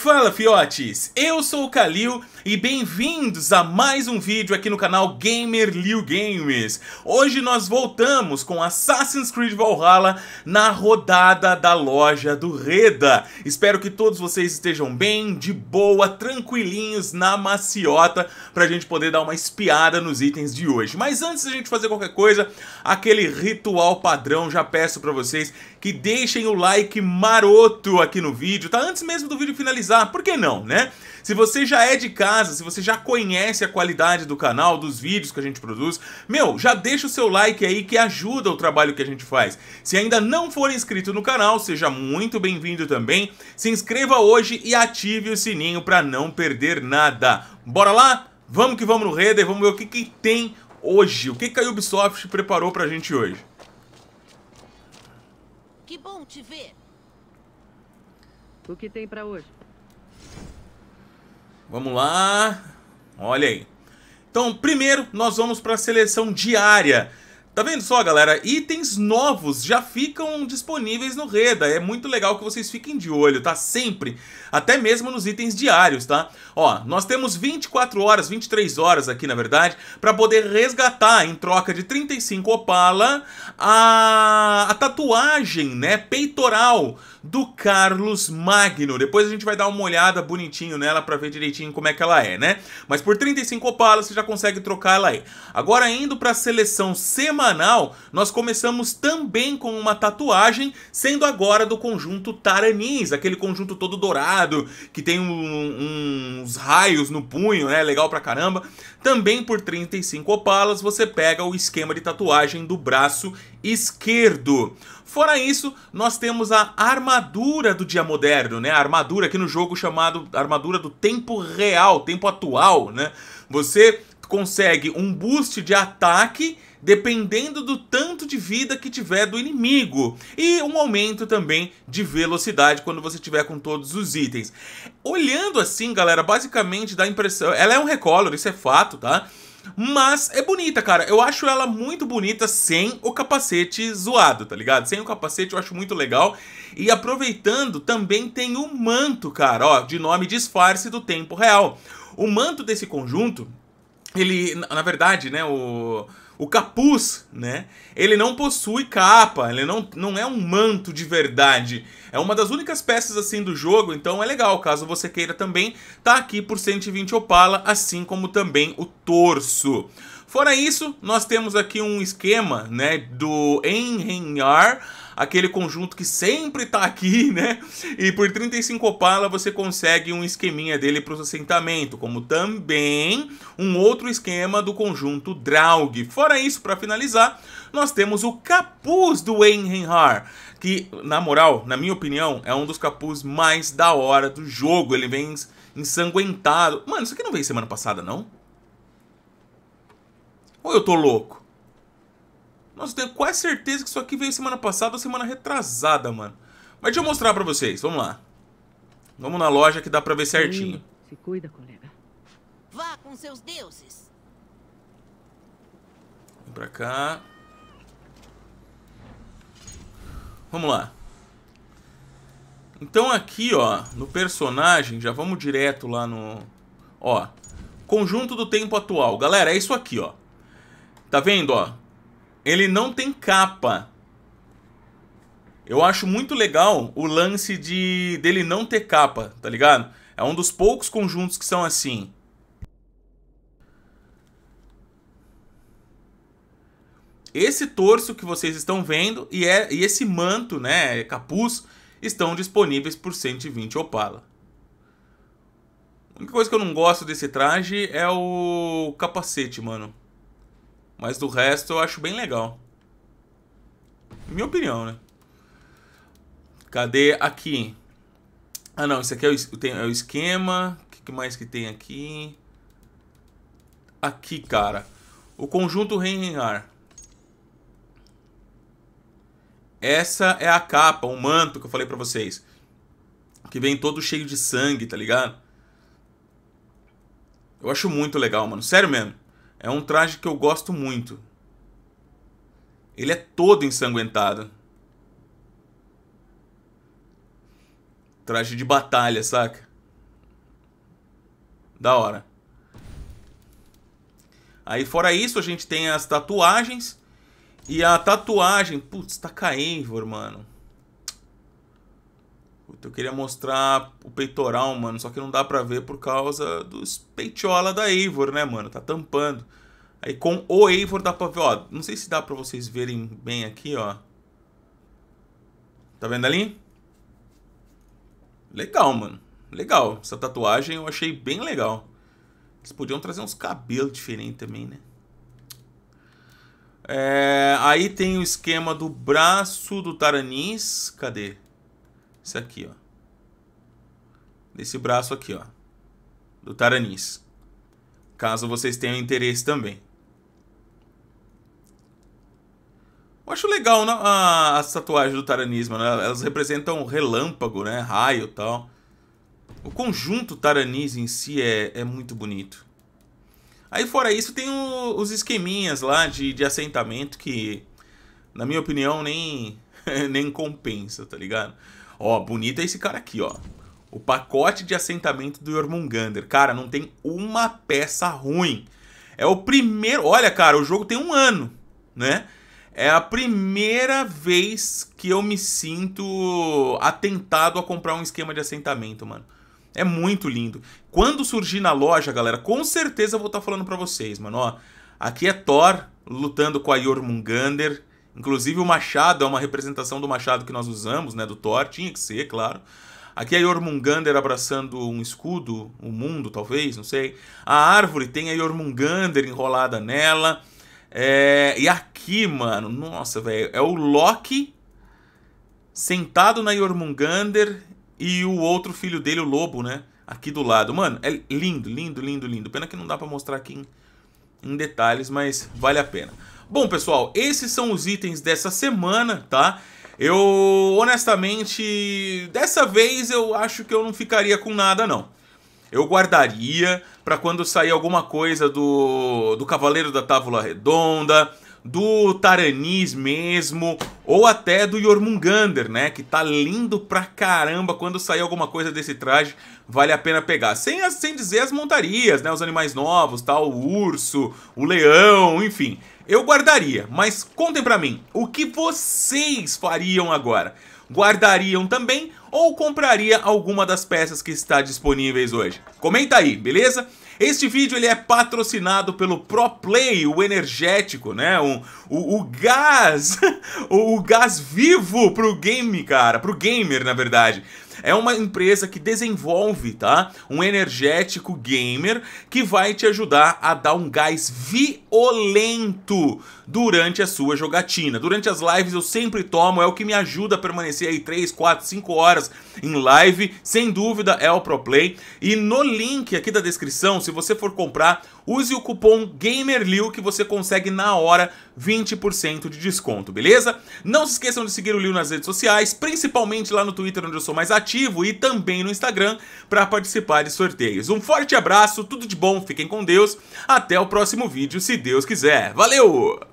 Fala fiotes, eu sou o Kalil e bem-vindos a mais um vídeo aqui no canal Gamer Liu Games. Hoje nós voltamos com Assassin's Creed Valhalla na rodada da loja do Reda. Espero que todos vocês estejam bem, de boa, tranquilinhos, na maciota, pra gente poder dar uma espiada nos itens de hoje. Mas antes da gente fazer qualquer coisa, aquele ritual padrão, já peço pra vocês que deixem o like maroto aqui no vídeo, tá? Antes mesmo do vídeo finalizar, ah, por que não, né? Se você já é de casa, se você já conhece a qualidade do canal, dos vídeos que a gente produz, meu, já deixa o seu like aí que ajuda o trabalho que a gente faz. Se ainda não for inscrito no canal, seja muito bem-vindo também. Se inscreva hoje e ative o sininho para não perder nada. Bora lá? Vamos que vamos no Reda e vamos ver o que, que tem hoje. O que, que a Ubisoft preparou pra gente hoje. Que bom te ver. O que tem para hoje? Vamos lá. Olha aí. Então, primeiro, nós vamos para a seleção diária. Tá vendo só, galera? Itens novos já ficam disponíveis no Reda. É muito legal que vocês fiquem de olho, tá? Sempre. Até mesmo nos itens diários, tá? Ó, nós temos 24 horas, 23 horas aqui, na verdade, para poder resgatar em troca de 35 Opala a... a tatuagem, né, peitoral do Carlos Magno. Depois a gente vai dar uma olhada bonitinho nela para ver direitinho como é que ela é, né? Mas por 35 Opala você já consegue trocar ela aí. Agora indo para seleção semanal semanal, nós começamos também com uma tatuagem, sendo agora do conjunto Taranis, aquele conjunto todo dourado, que tem um, um, uns raios no punho, né? Legal pra caramba. Também por 35 opalas, você pega o esquema de tatuagem do braço esquerdo. Fora isso, nós temos a armadura do dia moderno, né? A armadura aqui no jogo chamado armadura do tempo real, tempo atual, né? Você consegue um boost de ataque dependendo do tanto de vida que tiver do inimigo e um aumento também de velocidade quando você tiver com todos os itens. Olhando assim, galera, basicamente dá a impressão, ela é um recolor, isso é fato, tá? Mas é bonita, cara. Eu acho ela muito bonita sem o capacete zoado, tá ligado? Sem o capacete eu acho muito legal. E aproveitando, também tem o um manto, cara, ó, de nome disfarce do tempo real. O manto desse conjunto, ele, na verdade, né, o, o capuz, né, ele não possui capa, ele não, não é um manto de verdade. É uma das únicas peças assim do jogo, então é legal, caso você queira também, tá aqui por 120 Opala, assim como também o torso. Fora isso, nós temos aqui um esquema, né, do Enrenhar, aquele conjunto que sempre tá aqui, né? E por 35 opala você consegue um esqueminha dele para o assentamento, como também um outro esquema do conjunto Draug. Fora isso, para finalizar, nós temos o capuz do Einhenhar, que, na moral, na minha opinião, é um dos capuz mais da hora do jogo. Ele vem ensanguentado. Mano, isso aqui não veio semana passada, não? Ou eu tô louco? Nossa, eu tenho quase certeza que isso aqui veio semana passada ou semana retrasada, mano. Mas deixa eu mostrar pra vocês, vamos lá. Vamos na loja que dá pra ver certinho. se cuida, colega. Vá com seus deuses. Vem pra cá. Vamos lá. Então aqui, ó, no personagem, já vamos direto lá no... Ó, conjunto do tempo atual. Galera, é isso aqui, ó. Tá vendo, ó? ele não tem capa. Eu acho muito legal o lance de dele não ter capa, tá ligado? É um dos poucos conjuntos que são assim. Esse torso que vocês estão vendo e, é, e esse manto, né, é capuz, estão disponíveis por 120 Opala. A única coisa que eu não gosto desse traje é o capacete, mano. Mas do resto eu acho bem legal. Minha opinião, né? Cadê aqui? Ah, não. Isso aqui é o, é o esquema. O que mais que tem aqui? Aqui, cara. O conjunto Reinhar. Essa é a capa, o manto que eu falei para vocês. Que vem todo cheio de sangue, tá ligado? Eu acho muito legal, mano. Sério mesmo. É um traje que eu gosto muito. Ele é todo ensanguentado. Traje de batalha, saca? Da hora. Aí fora isso, a gente tem as tatuagens. E a tatuagem... Putz, tá caindo, mano. Então eu queria mostrar o peitoral, mano. Só que não dá pra ver por causa dos peitiola da Eivor, né, mano? Tá tampando. Aí com o Eivor dá pra ver, ó. Não sei se dá pra vocês verem bem aqui, ó. Tá vendo ali? Legal, mano. Legal. Essa tatuagem eu achei bem legal. Eles podiam trazer uns cabelos diferentes também, né? É... aí tem o esquema do braço do Taranis. Cadê? Esse aqui, ó. Desse braço aqui, ó. Do Taranis. Caso vocês tenham interesse também. Eu acho legal a, ah, as tatuagens do Taranis, mano. Elas representam relâmpago, né? Raio e tal. O conjunto Taranis em si é, é muito bonito. Aí fora isso tem o, os esqueminhas lá de, de assentamento que, na minha opinião, nem, nem compensa, tá ligado? Ó, bonito é esse cara aqui, ó. O pacote de assentamento do Jormungander. Cara, não tem uma peça ruim. É o primeiro... Olha, cara, o jogo tem um ano, né? É a primeira vez que eu me sinto atentado a comprar um esquema de assentamento, mano. É muito lindo. Quando surgir na loja, galera, com certeza eu vou estar tá falando para vocês, mano. Ó, aqui é Thor lutando com a Jormungander. Inclusive o machado é uma representação do machado que nós usamos, né, do Thor, tinha que ser, claro. Aqui é Jormungandr abraçando um escudo, o um mundo talvez, não sei. A árvore tem a Jormungandr enrolada nela. É... E aqui, mano, nossa, velho, é o Loki sentado na Jormungandr e o outro filho dele, o lobo, né? Aqui do lado. Mano, é lindo, lindo, lindo, lindo. Pena que não dá para mostrar aqui em, em detalhes, mas vale a pena. Bom, pessoal, esses são os itens dessa semana, tá? Eu, honestamente, dessa vez eu acho que eu não ficaria com nada, não. Eu guardaria para quando sair alguma coisa do, do Cavaleiro da Távola Redonda, do Taranis mesmo, ou até do Jormungander, né? Que tá lindo pra caramba. Quando sair alguma coisa desse traje, vale a pena pegar. Sem, sem dizer as montarias, né? Os animais novos, tal, tá? o urso, o leão, enfim. Eu guardaria, mas contem pra mim, o que vocês fariam agora? Guardariam também ou compraria alguma das peças que está disponíveis hoje? Comenta aí, beleza? Este vídeo ele é patrocinado pelo ProPlay, o energético, né? O, o, o gás, o, o gás vivo pro game, cara, pro gamer, na verdade é uma empresa que desenvolve, tá? Um energético gamer que vai te ajudar a dar um gás violento durante a sua jogatina. Durante as lives eu sempre tomo, é o que me ajuda a permanecer aí 3, 4, 5 horas em live. Sem dúvida é o ProPlay. E no link aqui da descrição, se você for comprar, use o cupom GAMERLIU que você consegue na hora 20% de desconto, beleza? Não se esqueçam de seguir o Liu nas redes sociais, principalmente lá no Twitter onde eu sou mais ativo aplicativo e também no Instagram para participar de sorteios. Um forte abraço, tudo de bom, fiquem com Deus. Até o próximo vídeo, se Deus quiser. Valeu!